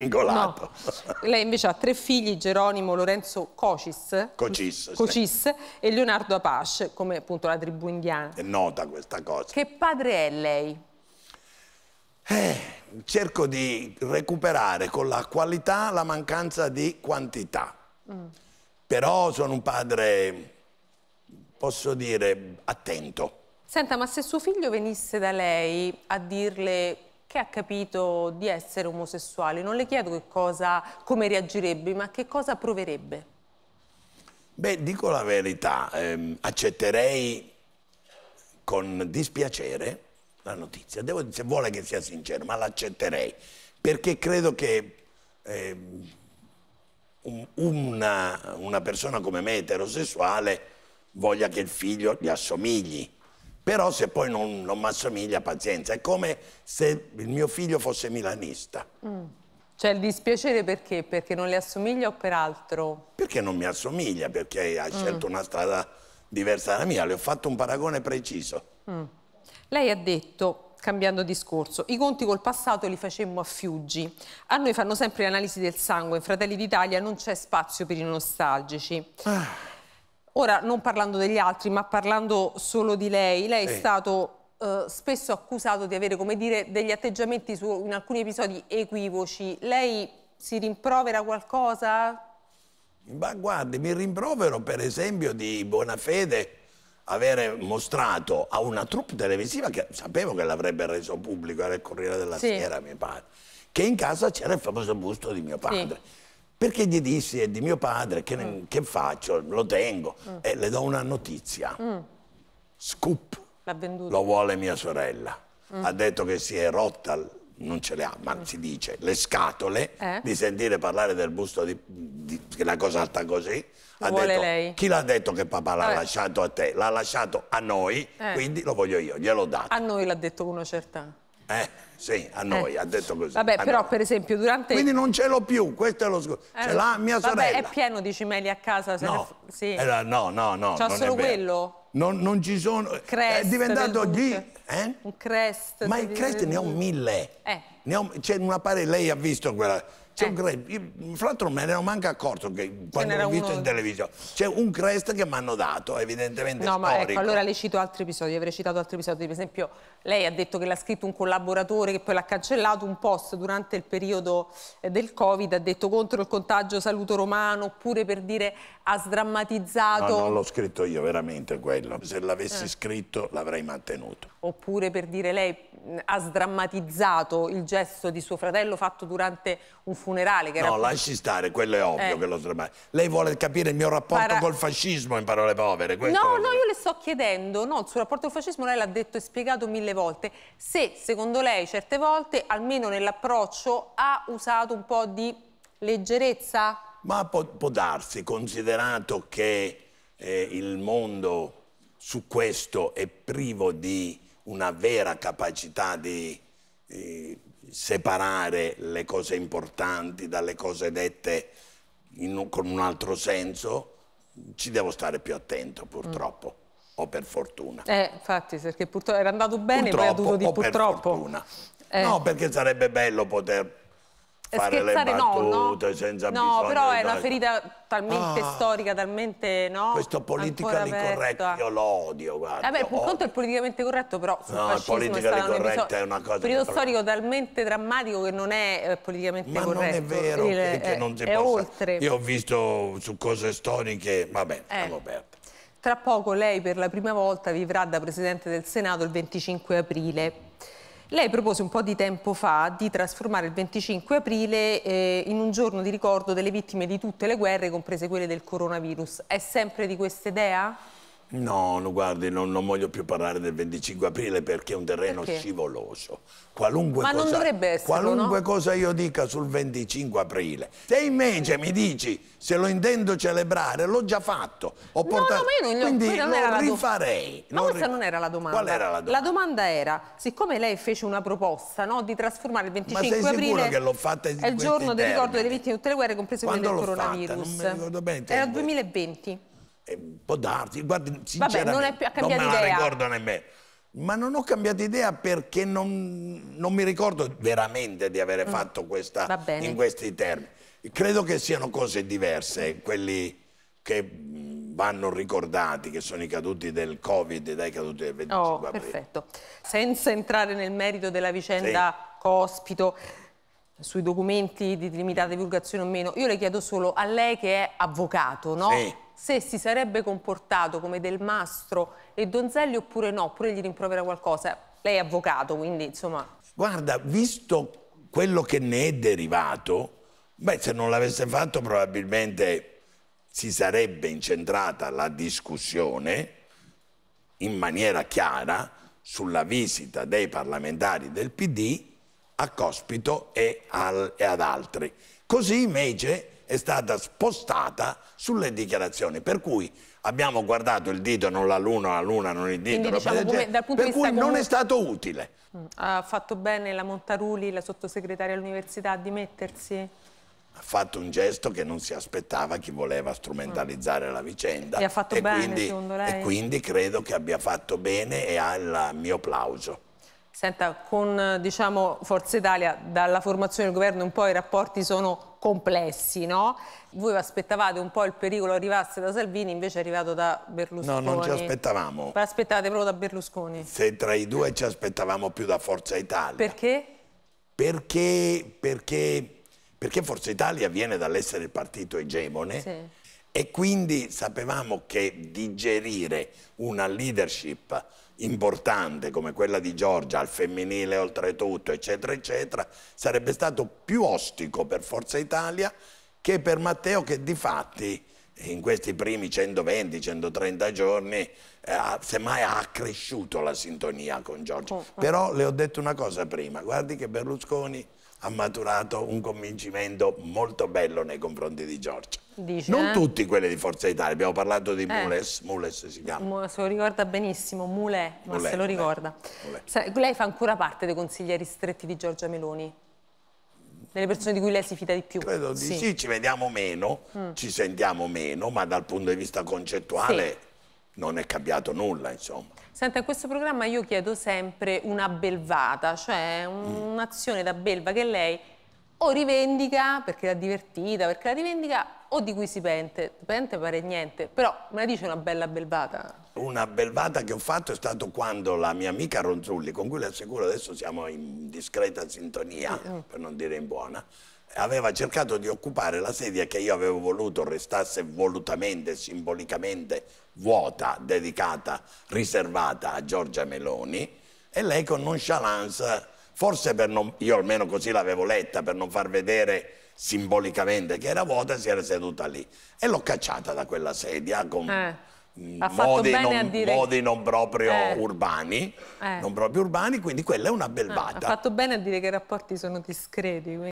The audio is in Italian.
No. Lei invece ha tre figli, Geronimo Lorenzo Cocis, Cocis, Cocis sì. e Leonardo Apache, come appunto la tribù indiana. È nota questa cosa. Che padre è lei? Eh, cerco di recuperare con la qualità la mancanza di quantità. Mm. Però sono un padre, posso dire, attento. Senta, ma se suo figlio venisse da lei a dirle che ha capito di essere omosessuale. Non le chiedo che cosa, come reagirebbe, ma che cosa proverebbe. Beh, dico la verità, ehm, accetterei con dispiacere la notizia. Devo, se vuole che sia sincero, ma l'accetterei. Perché credo che ehm, una, una persona come me, eterosessuale, voglia che il figlio gli assomigli però se poi non, non mi assomiglia, pazienza. È come se il mio figlio fosse milanista. Mm. Cioè il dispiacere perché? Perché non le assomiglia o per altro? Perché non mi assomiglia, perché ha mm. scelto mm. una strada diversa dalla mia. Le ho fatto un paragone preciso. Mm. Lei ha detto cambiando discorso. I conti col passato li facemmo a Fiuggi. A noi fanno sempre l'analisi del sangue. In Fratelli d'Italia non c'è spazio per i nostalgici. Ah. Ora, non parlando degli altri, ma parlando solo di lei, lei sì. è stato eh, spesso accusato di avere, come dire, degli atteggiamenti su, in alcuni episodi equivoci. Lei si rimprovera qualcosa? Ma guardi, mi rimprovero per esempio di buona fede avere mostrato a una troupe televisiva che sapevo che l'avrebbe reso pubblico, era il Corriere della sì. Sera, mi pare, che in casa c'era il famoso busto di mio padre. Sì perché gli dissi, è di mio padre, che, ne, mm. che faccio? Lo tengo. Mm. E le do una notizia. Mm. Scoop. Lo vuole mia sorella. Ha detto che si è rotta non ce le ha, ma si dice, le scatole eh? di sentire parlare del busto di, di, di la cosata così. Ha Vuole detto, lei. Chi l'ha detto che papà l'ha lasciato a te? L'ha lasciato a noi, eh. quindi lo voglio io, gliel'ho dato. A noi l'ha detto uno certa. Eh, sì, a noi, eh. ha detto così. Vabbè, però noi. per esempio durante... Quindi non ce l'ho più, questo è lo scopo. Eh, ce l'ha mia vabbè, sorella. Vabbè, è pieno di cimeli a casa? no. Ne... Sì. Eh, no, no, no. C'ha solo quello? Non, non, ci sono... Crest, è diventato gli... Eh? Un crest. Ma il crest ne ho mille. Eh. Ne ho... Cioè, una pare lei ha visto quella c'è eh. un crest, fra l'altro me ne ero manco accorto che quando l'ho visto uno... in televisione. C'è un crest che mi hanno dato, evidentemente No, storico. ma ecco, allora le cito altri episodi, avrei citato altri episodi, per esempio lei ha detto che l'ha scritto un collaboratore che poi l'ha cancellato, un post durante il periodo eh, del Covid, ha detto contro il contagio saluto romano, oppure per dire ha sdrammatizzato... No, non l'ho scritto io, veramente quello, se l'avessi eh. scritto l'avrei mantenuto. Oppure per dire lei ha sdrammatizzato il gesto di suo fratello fatto durante un funerale. no, era... lasci stare, quello è ovvio eh. che lo sdrammatizza. Lei vuole capire il mio rapporto Para... col fascismo in parole povere. Questo no, no, io le sto chiedendo, no, sul rapporto col fascismo lei l'ha detto e spiegato mille volte, se secondo lei certe volte, almeno nell'approccio, ha usato un po' di leggerezza? Ma può, può darsi, considerato che eh, il mondo su questo è privo di una vera capacità di, di separare le cose importanti dalle cose dette in, con un altro senso, ci devo stare più attento purtroppo. Mm. O per fortuna. Eh, infatti, perché purtroppo era andato bene, purtroppo, poi ha dovuto dire purtroppo. Per Eh. No, perché sarebbe bello poter eh, fare Scherzare, le battute no, no. senza no, bisogno. No, però è una ferita talmente ah, storica, talmente no. Questo politically corretto io lo odio, guarda. Vabbè, eh per conto è politicamente corretto, però sul no, fascismo è stato un episodio, periodo storico talmente drammatico che non è eh, politicamente ma corretto. Ma non è vero Il, che, che, non si è possa. Oltre. Io ho visto su cose storiche, vabbè, eh. hanno Tra poco lei per la prima volta vivrà da Presidente del Senato il 25 aprile. Lei propose un po' di tempo fa di trasformare il 25 aprile eh, in un giorno di ricordo delle vittime di tutte le guerre, comprese quelle del coronavirus. È sempre di questa idea? No, no guardi, non, non, voglio più parlare del 25 aprile perché è un terreno perché? scivoloso. Qualunque, Ma cosa, esserlo, qualunque no? cosa io dica sul 25 aprile. Se invece mi dici se lo intendo celebrare, l'ho già fatto. Ho portato, no, no, io non, quindi non lo rifarei. Ma questa non era la domanda. Qual era la domanda? La domanda era, siccome lei fece una proposta no, di trasformare il 25 aprile... Ma aprile... che l'ho fatta in È il giorno del ricordo delle vittime di tutte le guerre, compreso quello del coronavirus. Fatta? Non mi ricordo bene. Era 2020. Eh, può darsi, guardi, sinceramente, Vabbè, non, è più, non me idea. la ricordo nemmeno. Ma non ho cambiato idea perché non, non mi ricordo veramente di aver mm. fatto questa in questi termini. Credo che siano cose diverse, quelli che vanno ricordati, che sono i caduti del Covid dai caduti del 25 oh, aprile. Perfetto. Senza entrare nel merito della vicenda sì. Cospito, sui documenti di limitata divulgazione o meno, io le chiedo solo a lei che è avvocato, no? Sì. Se si sarebbe comportato come Del Mastro e Donzelli oppure no, oppure gli rimprovera qualcosa. Lei è avvocato, quindi insomma... Guarda, visto quello che ne è derivato, beh, se non l'avesse fatto probabilmente si sarebbe incentrata la discussione in maniera chiara sulla visita dei parlamentari del PD a Cospito e, al, e ad altri. Così invece è stata spostata sulle dichiarazioni, per cui abbiamo guardato il dito, non la luna, la luna, non il dito, Quindi, diciamo, come, per cui comunque... non è stato utile. Mm, ha fatto bene la Montaruli, la sottosegretaria all'università, a dimettersi? ha fatto un gesto che non si aspettava chi voleva strumentalizzare mm. la vicenda. E ha fatto e bene, quindi, secondo lei? E quindi credo che abbia fatto bene e ha il mio plauso. Senta, con diciamo, Forza Italia dalla formazione del governo un po' i rapporti sono complessi, no? Voi aspettavate un po' il pericolo arrivasse da Salvini, invece è arrivato da Berlusconi. No, non ci aspettavamo. Vi aspettate proprio da Berlusconi? Se tra i due ci aspettavamo più da Forza Italia. Perché? Perché, perché, perché Forza Italia viene dall'essere il partito egemone sì. e quindi sapevamo che digerire una leadership importante come quella di Giorgia, al femminile oltretutto, eccetera, eccetera, sarebbe stato più ostico per Forza Italia che per Matteo che di fatti in questi primi 120-130 giorni eh, semmai ha accresciuto la sintonia con Giorgio. Oh, oh. Però le ho detto una cosa prima, guardi che Berlusconi ha maturato un convincimento molto bello nei confronti di Giorgio. Dice, non eh? tutti quelli di Forza Italia, abbiamo parlato di eh. Mules, Mules si chiama. Se lo ricorda benissimo, Mule, ma Mule, se lo ricorda. Mule. Lei fa ancora parte dei consiglieri stretti di Giorgia Meloni? Delle persone di cui lei si fida di più. Credo di sì, sì ci vediamo meno, mm. ci sentiamo meno, ma dal punto di vista concettuale sì. non è cambiato nulla, insomma. Senta, in questo programma io chiedo sempre una belvata, cioè mm. un'azione da belva che lei o rivendica perché l'ha divertita, perché la rivendica, o di cui si pente. Pente pare niente, però me la dice una bella belvata. Una belvata che ho fatto è stato quando la mia amica Ronzulli, con cui le assicuro adesso siamo in discreta sintonia, eh. per non dire in buona, aveva cercato di occupare la sedia che io avevo voluto restasse volutamente, simbolicamente vuota, dedicata, riservata a Giorgia Meloni e lei con nonchalance forse per non, io almeno così l'avevo letta, per non far vedere simbolicamente che era vuota, si era seduta lì. E l'ho cacciata da quella sedia con... Eh. Mm, modi non, dire... modi non, proprio eh. urbani, eh. non proprio urbani, quindi quella è una belvata. Ah, ha fatto bene a dire che i rapporti sono discreti. Quindi...